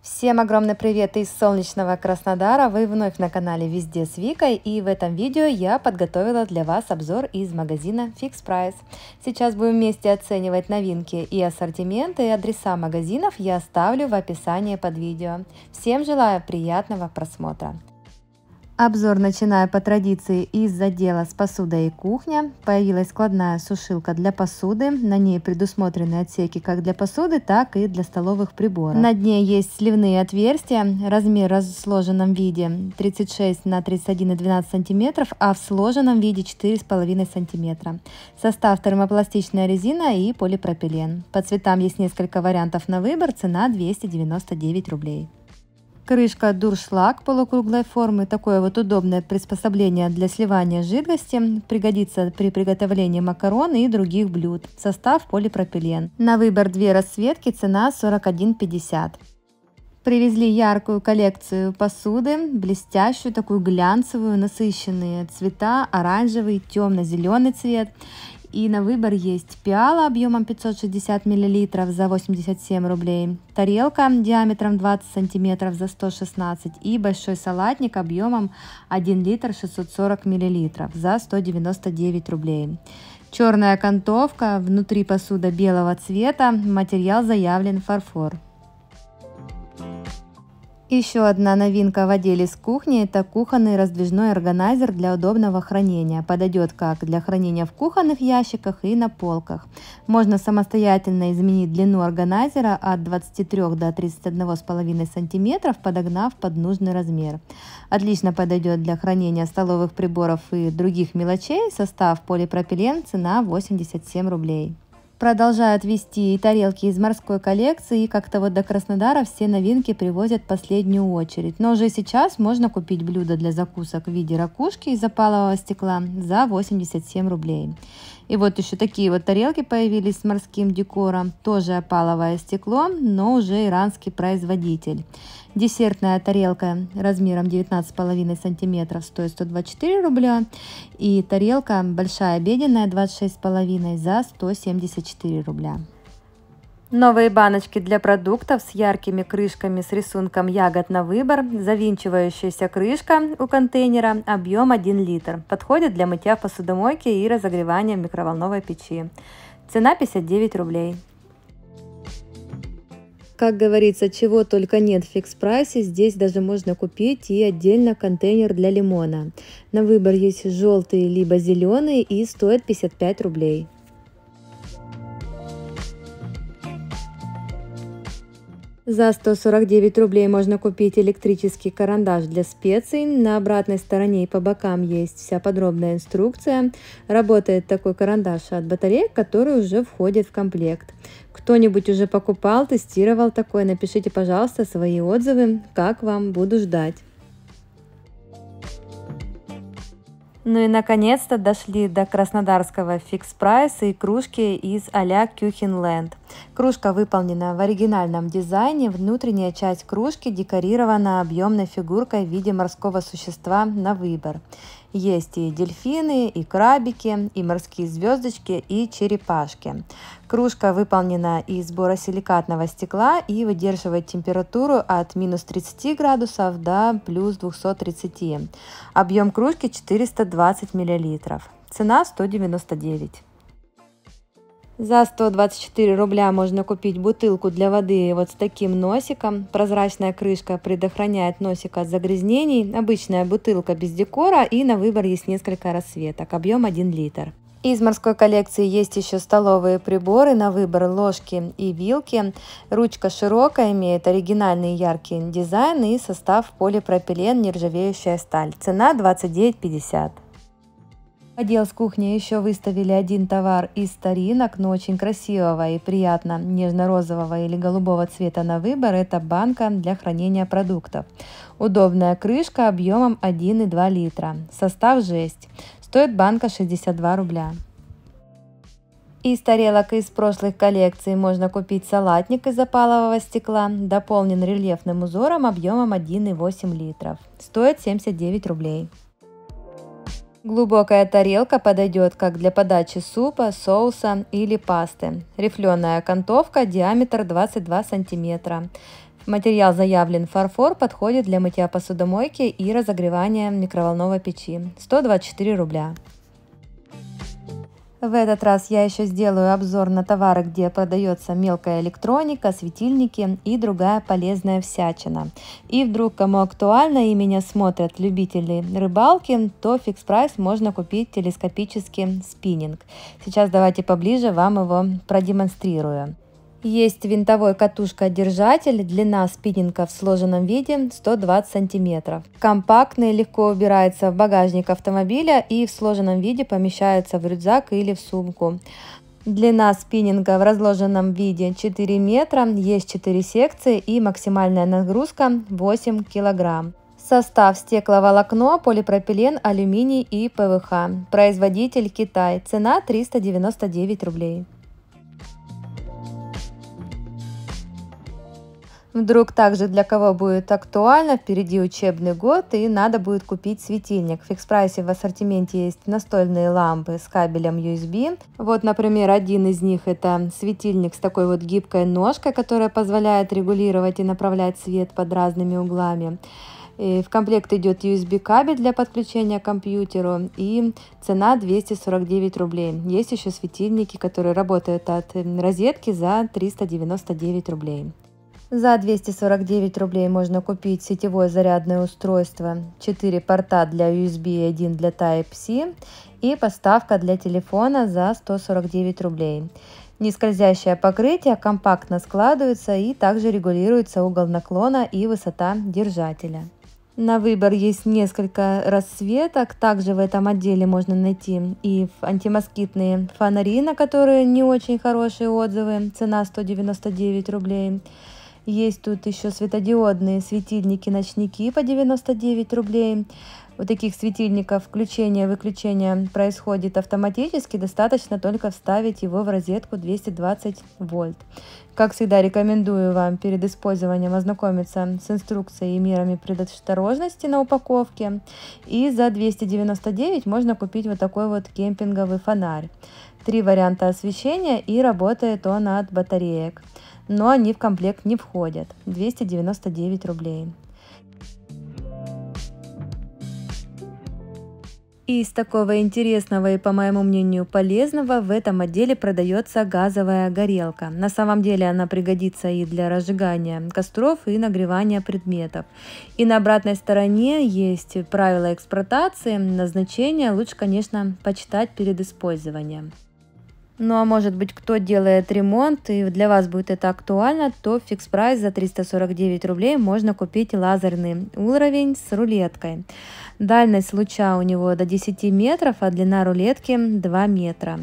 Всем огромный привет из солнечного Краснодара! Вы вновь на канале Везде с Викой и в этом видео я подготовила для вас обзор из магазина Fix Price. Сейчас будем вместе оценивать новинки и ассортименты, и адреса магазинов я оставлю в описании под видео. Всем желаю приятного просмотра! Обзор начинаю по традиции из отдела с посудой и кухня. Появилась складная сушилка для посуды. На ней предусмотрены отсеки как для посуды, так и для столовых приборов. На дне есть сливные отверстия. Размер в сложенном виде 36 на 31,12 см, а в сложенном виде 4,5 см. Состав термопластичная резина и полипропилен. По цветам есть несколько вариантов на выбор. Цена 299 рублей. Крышка дуршлаг полукруглой формы, такое вот удобное приспособление для сливания жидкости, пригодится при приготовлении макарон и других блюд. Состав полипропилен. На выбор две расцветки, цена 41,50. Привезли яркую коллекцию посуды, блестящую, такую глянцевую, насыщенные цвета, оранжевый, темно-зеленый цвет и на выбор есть пиала объемом 560 мл за 87 рублей, тарелка диаметром 20 см за 116 и большой салатник объемом 1 литр 640 мл за 199 рублей. Черная окантовка, внутри посуда белого цвета, материал заявлен фарфор. Еще одна новинка в отделе с кухни – это кухонный раздвижной органайзер для удобного хранения. Подойдет как для хранения в кухонных ящиках и на полках. Можно самостоятельно изменить длину органайзера от 23 до 31,5 см, подогнав под нужный размер. Отлично подойдет для хранения столовых приборов и других мелочей. Состав полипропилен, цена 87 рублей продолжают вести тарелки из морской коллекции, и как-то вот до Краснодара все новинки привозят в последнюю очередь. Но уже сейчас можно купить блюдо для закусок в виде ракушки из опалового стекла за 87 рублей. И вот еще такие вот тарелки появились с морским декором. Тоже опаловое стекло, но уже иранский производитель. Десертная тарелка размером 19,5 см стоит 124 рубля. И тарелка большая обеденная 26,5 за 174 рубля. Новые баночки для продуктов с яркими крышками с рисунком ягод на выбор, завинчивающаяся крышка у контейнера, объем 1 литр. Подходит для мытья в посудомойке и разогревания в микроволновой печи. Цена 59 рублей. Как говорится, чего только нет в фикс прайсе, здесь даже можно купить и отдельно контейнер для лимона. На выбор есть желтые либо зеленые и стоит 55 рублей. За 149 рублей можно купить электрический карандаш для специй. На обратной стороне и по бокам есть вся подробная инструкция. Работает такой карандаш от батареек, который уже входит в комплект. Кто-нибудь уже покупал, тестировал такой? Напишите, пожалуйста, свои отзывы. Как вам? Буду ждать. Ну и наконец-то дошли до краснодарского фикс-прайса и кружки из а-ля Кюхенленд. Кружка выполнена в оригинальном дизайне, внутренняя часть кружки декорирована объемной фигуркой в виде морского существа на выбор. Есть и дельфины, и крабики, и морские звездочки, и черепашки. Кружка выполнена из боросиликатного стекла и выдерживает температуру от минус 30 градусов до плюс 230. Объем кружки 420 мл. Цена 199. За 124 рубля можно купить бутылку для воды вот с таким носиком. Прозрачная крышка предохраняет носик от загрязнений. Обычная бутылка без декора и на выбор есть несколько расцветок. Объем 1 литр. Из морской коллекции есть еще столовые приборы на выбор ложки и вилки. Ручка широкая, имеет оригинальный яркий дизайн и состав полипропилен, нержавеющая сталь. Цена 29,50. Отдел с кухней еще выставили один товар из старинок, но очень красивого и приятно нежно-розового или голубого цвета на выбор. Это банка для хранения продуктов. Удобная крышка объемом 1,2 литра. Состав жесть. Стоит банка 62 рубля. Из тарелок из прошлых коллекций можно купить салатник из опалового стекла, дополнен рельефным узором объемом 1,8 литров. Стоит 79 рублей. Глубокая тарелка подойдет как для подачи супа, соуса или пасты. Рифленая окантовка, диаметр 22 сантиметра. Материал заявлен фарфор, подходит для мытья посудомойки и разогревания микроволновой печи. 124 рубля. В этот раз я еще сделаю обзор на товары, где продается мелкая электроника, светильники и другая полезная всячина. И вдруг кому актуально и меня смотрят любители рыбалки, то фикс прайс можно купить телескопический спиннинг. Сейчас давайте поближе вам его продемонстрирую. Есть винтовой катушка-держатель, длина спиннинга в сложенном виде 120 см. Компактный, легко убирается в багажник автомобиля и в сложенном виде помещается в рюкзак или в сумку. Длина спиннинга в разложенном виде 4 метра, есть 4 секции и максимальная нагрузка 8 килограмм. Состав стекловолокно, полипропилен, алюминий и ПВХ. Производитель Китай. Цена 399 рублей. Вдруг также для кого будет актуально, впереди учебный год и надо будет купить светильник. В фикс-прайсе в ассортименте есть настольные лампы с кабелем USB. Вот, например, один из них это светильник с такой вот гибкой ножкой, которая позволяет регулировать и направлять свет под разными углами. И в комплект идет USB кабель для подключения к компьютеру и цена 249 рублей. Есть еще светильники, которые работают от розетки за 399 рублей. За 249 рублей можно купить сетевое зарядное устройство, 4 порта для USB и 1 для Type-C и поставка для телефона за 149 рублей. Нескользящее покрытие компактно складывается и также регулируется угол наклона и высота держателя. На выбор есть несколько расцветок. Также в этом отделе можно найти и антимоскитные фонари, на которые не очень хорошие отзывы. Цена 199 рублей. Есть тут еще светодиодные светильники-ночники по 99 рублей. У таких светильников включение-выключение происходит автоматически, достаточно только вставить его в розетку 220 вольт. Как всегда рекомендую вам перед использованием ознакомиться с инструкцией и мерами предосторожности на упаковке. И за 299 можно купить вот такой вот кемпинговый фонарь. Три варианта освещения и работает он от батареек но они в комплект не входят. 299 рублей. из такого интересного и, по моему мнению, полезного в этом отделе продается газовая горелка. На самом деле она пригодится и для разжигания костров, и нагревания предметов. И на обратной стороне есть правила эксплуатации, назначение лучше, конечно, почитать перед использованием. Ну а может быть кто делает ремонт и для вас будет это актуально, то фикс прайс за 349 рублей можно купить лазерный уровень с рулеткой. Дальность луча у него до 10 метров, а длина рулетки 2 метра.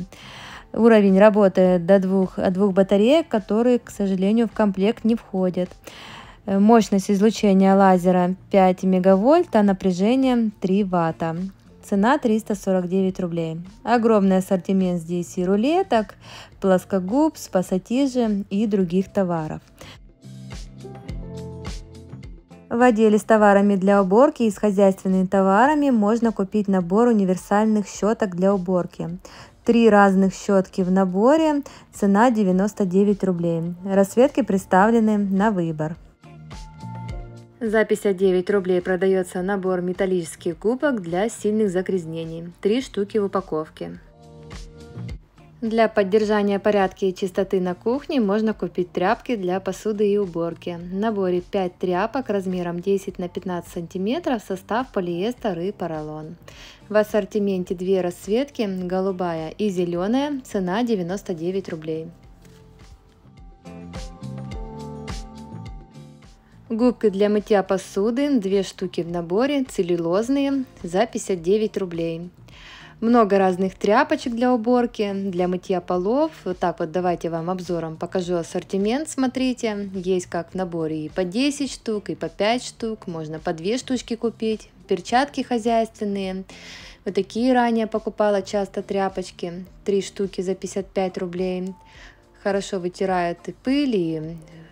Уровень работает до двух, двух батареек, которые, к сожалению, в комплект не входят. Мощность излучения лазера 5 мегавольт, а напряжение 3 ватта. Цена 349 рублей. Огромный ассортимент здесь и рулеток, плоскогуб, пассатижи и других товаров. В отделе с товарами для уборки и с хозяйственными товарами можно купить набор универсальных щеток для уборки. Три разных щетки в наборе, цена 99 рублей. Расцветки представлены на выбор. За 59 рублей продается набор металлических губок для сильных загрязнений. Три штуки в упаковке. Для поддержания порядка и чистоты на кухне можно купить тряпки для посуды и уборки. В наборе 5 тряпок размером 10 на 15 см, состав полиэстер и поролон. В ассортименте две расцветки, голубая и зеленая, цена 99 рублей. Губки для мытья посуды, две штуки в наборе, целлюлозные, за 59 рублей. Много разных тряпочек для уборки, для мытья полов. Вот так вот давайте вам обзором покажу ассортимент, смотрите. Есть как в наборе и по 10 штук, и по 5 штук, можно по 2 штучки купить. Перчатки хозяйственные, вот такие ранее покупала часто тряпочки, 3 штуки за 55 рублей. Хорошо вытирают и пыль, и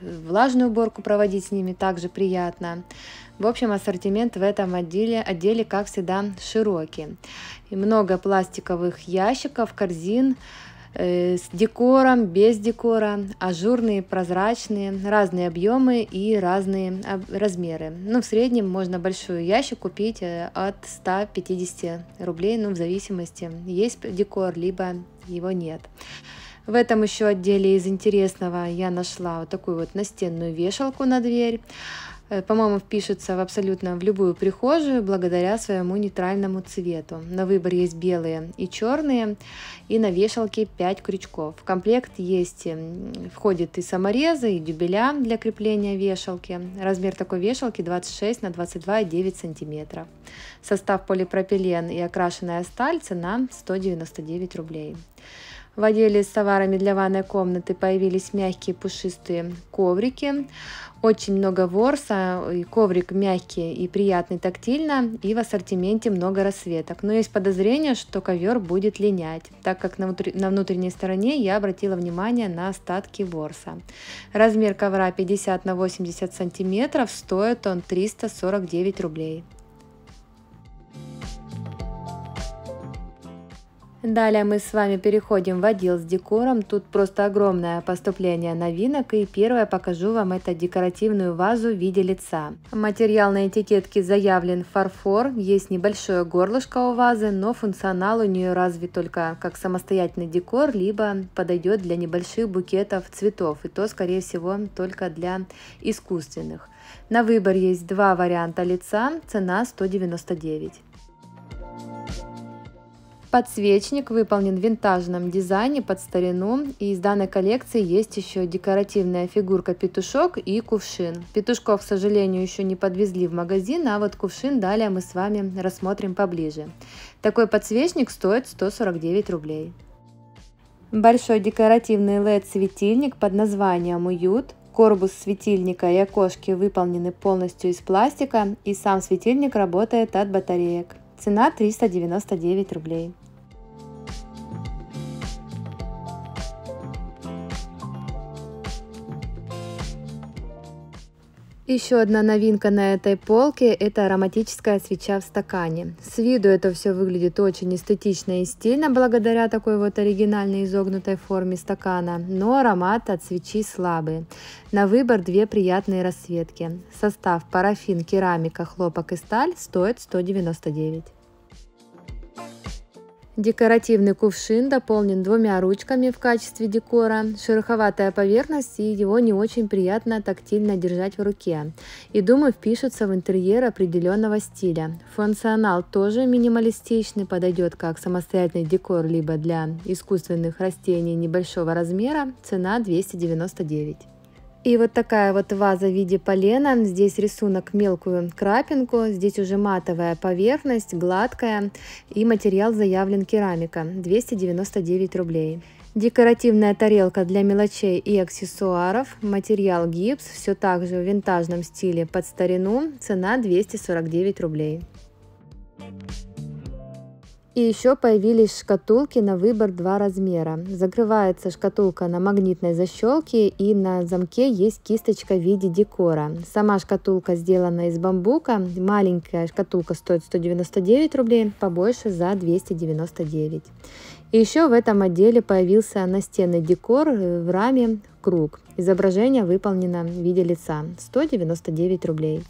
влажную уборку проводить с ними также приятно. В общем, ассортимент в этом отделе, отделе как всегда, широкий. И много пластиковых ящиков, корзин, э, с декором, без декора, ажурные, прозрачные, разные объемы и разные размеры. Ну, в среднем можно большой ящик купить э, от 150 рублей, ну, в зависимости, есть декор, либо его нет. В этом еще отделе из интересного я нашла вот такую вот настенную вешалку на дверь. Э, по-моему, впишется в абсолютно в любую прихожую благодаря своему нейтральному цвету. На выбор есть белые и черные, и на вешалке 5 крючков. В комплект есть, входит и саморезы, и дюбеля для крепления вешалки. Размер такой вешалки 26 на 22,9 см. Состав полипропилен и окрашенная сталь, цена 199 рублей. В отделе с товарами для ванной комнаты появились мягкие пушистые коврики. Очень много ворса, и коврик мягкий и приятный тактильно, и в ассортименте много расцветок. Но есть подозрение, что ковер будет линять, так как на, внутр... на внутренней стороне я обратила внимание на остатки ворса. Размер ковра 50 на 80 сантиметров, стоит он 349 рублей. Далее мы с вами переходим в отдел с декором. Тут просто огромное поступление новинок. И первое покажу вам это декоративную вазу в виде лица. Материал на этикетке заявлен фарфор. Есть небольшое горлышко у вазы, но функционал у нее разве только как самостоятельный декор, либо подойдет для небольших букетов цветов. И то, скорее всего, только для искусственных. На выбор есть два варианта лица. Цена 199. Подсвечник выполнен в винтажном дизайне под старину, и из данной коллекции есть еще декоративная фигурка петушок и кувшин. Петушков, к сожалению, еще не подвезли в магазин, а вот кувшин далее мы с вами рассмотрим поближе. Такой подсвечник стоит 149 рублей. Большой декоративный LED-светильник под названием «Уют» Корпус светильника и окошки выполнены полностью из пластика, и сам светильник работает от батареек. Цена 399 рублей. Еще одна новинка на этой полке – это ароматическая свеча в стакане. С виду это все выглядит очень эстетично и стильно, благодаря такой вот оригинальной изогнутой форме стакана, но аромат от свечи слабый. На выбор две приятные расцветки. Состав парафин, керамика, хлопок и сталь стоит 199. Декоративный кувшин дополнен двумя ручками в качестве декора, шероховатая поверхность и его не очень приятно тактильно держать в руке. И думаю впишется в интерьер определенного стиля. Функционал тоже минималистичный, подойдет как самостоятельный декор либо для искусственных растений небольшого размера, цена 299. И вот такая вот ваза в виде полена. Здесь рисунок мелкую крапинку, здесь уже матовая поверхность, гладкая. И материал заявлен керамика, 299 рублей. Декоративная тарелка для мелочей и аксессуаров, материал гипс, все так же в винтажном стиле под старину, цена 249 рублей. Thank you и еще появились шкатулки на выбор два размера. Закрывается шкатулка на магнитной защелке и на замке есть кисточка в виде декора. Сама шкатулка сделана из бамбука. Маленькая шкатулка стоит 199 рублей, побольше за 299. И еще в этом отделе появился настенный декор э, в раме круг. Изображение выполнено в виде лица 199 рублей.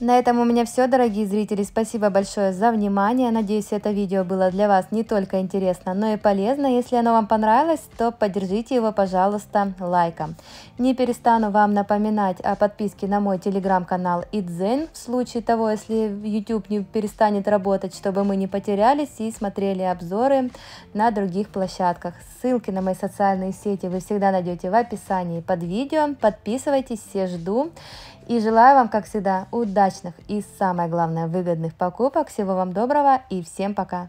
На этом у меня все, дорогие зрители. Спасибо большое за внимание. Надеюсь, это видео было для вас не только интересно, но и полезно. Если оно вам понравилось, то поддержите его, пожалуйста, лайком. Не перестану вам напоминать о подписке на мой телеграм-канал Идзен, в случае того, если YouTube не перестанет работать, чтобы мы не потерялись и смотрели обзоры на других площадках. Ссылки на мои социальные сети вы всегда найдете в описании под видео. Подписывайтесь, все жду. И желаю вам, как всегда, удачных и, самое главное, выгодных покупок. Всего вам доброго и всем пока!